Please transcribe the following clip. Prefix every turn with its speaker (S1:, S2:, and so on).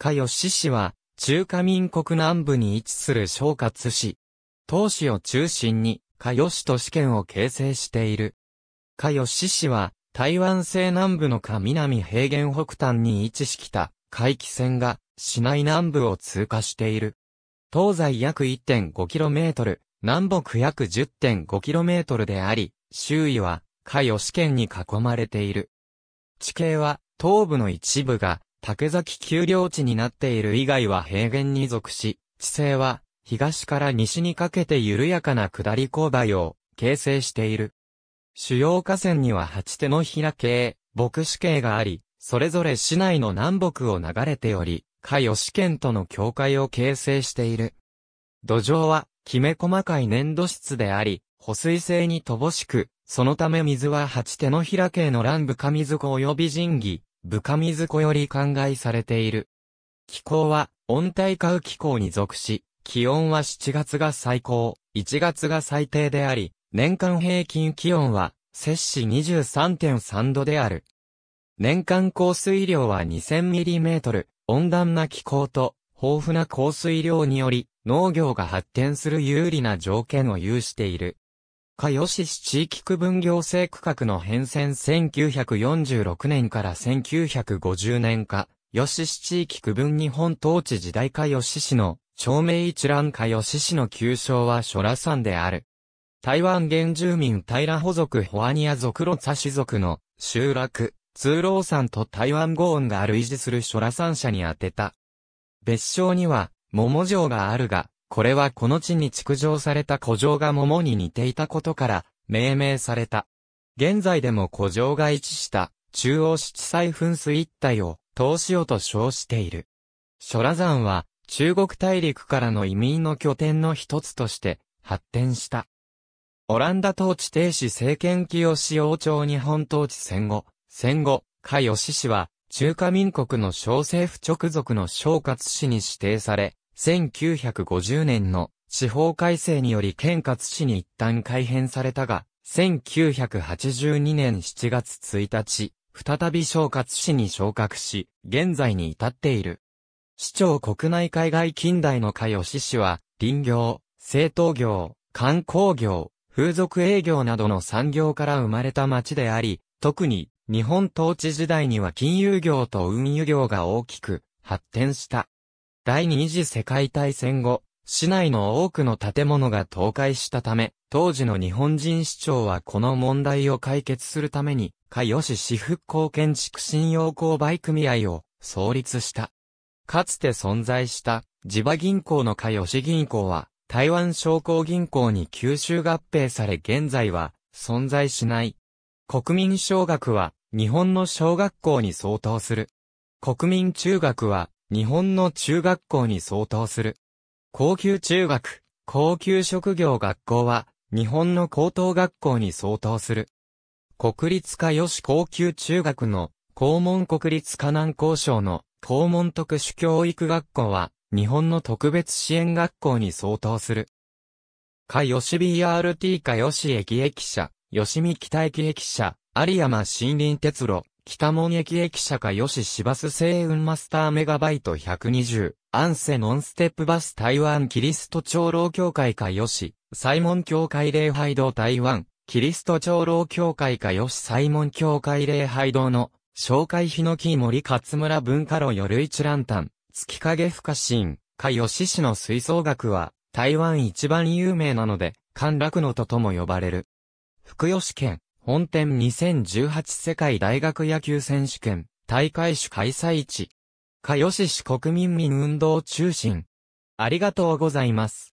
S1: 加吉市は、中華民国南部に位置する小活市。東市を中心に、加吉都市圏を形成している。加吉市は、台湾西南部の下南平原北端に位置しきた、海気線が、市内南部を通過している。東西約 1.5km、南北約 10.5km であり、周囲は、加吉県に囲まれている。地形は、東部の一部が、竹崎丘陵地になっている以外は平原に属し、地勢は東から西にかけて緩やかな下り勾配を形成している。主要河川には八手の平系、牧師系があり、それぞれ市内の南北を流れており、下吉県との境界を形成している。土壌は、きめ細かい粘土質であり、保水性に乏しく、そのため水は八手の平系の乱部上水子及び神儀、深水湖より灌漑されている。気候は温帯化雨気候に属し、気温は7月が最高、1月が最低であり、年間平均気温は摂氏23.3度である。年間降水量は 2000mm、温暖な気候と豊富な降水量により農業が発展する有利な条件を有している。加予市市地域区分行政区画の変遷1946年から1950年か、吉市地域区分日本統治時代加吉市の、町名一覧加吉市の旧称は諸羅山である。台湾原住民平保族ホアニア族ロツァ氏族の集落、通老山と台湾豪音が類似する諸羅山社に当てた。別称には、桃城があるが、これはこの地に築城された古城が桃に似ていたことから、命名された。現在でも古城が位置した中央七彩噴水一帯を東潮と称している。諸羅山は中国大陸からの移民の拠点の一つとして発展した。オランダ統治停止政権清使用朝日本統治戦後、戦後、下吉氏は中華民国の小政府直属の小活氏に指定され、1950年の司法改正により県勝市に一旦改変されたが、1982年7月1日、再び昇活市に昇格し、現在に至っている。市長国内海外近代の会吉市は、林業、製陶業、観光業、風俗営業などの産業から生まれた町であり、特に日本統治時代には金融業と運輸業が大きく発展した。第二次世界大戦後、市内の多くの建物が倒壊したため、当時の日本人市長はこの問題を解決するために、加吉市復興建築信用購買組合を創立した。かつて存在した地場銀行の加吉銀行は、台湾商工銀行に吸収合併され現在は存在しない。国民小学は日本の小学校に相当する。国民中学は日本の中学校に相当する。高級中学、高級職業学校は、日本の高等学校に相当する。国立科吉高級中学の、校門国立科南高省の、校門特殊教育学校は、日本の特別支援学校に相当する。科吉 BRT 科吉駅駅舎、吉見北駅駅舎、有山森林鉄路、北門駅駅舎か吉市バス星雲マスターメガバイト120、アンセノンステップバス台湾キリスト長老協会か吉、サイモン協会礼拝堂台湾、キリスト長老協会か吉サイモン協会礼拝堂の、紹介日の木森勝村文化路夜市ランタン、月影深可か吉市の吹奏楽は、台湾一番有名なので、歓楽のととも呼ばれる。福吉県、本店2018世界大学野球選手権大会主開催地。かよし市国民民運動中心。ありがとうございます。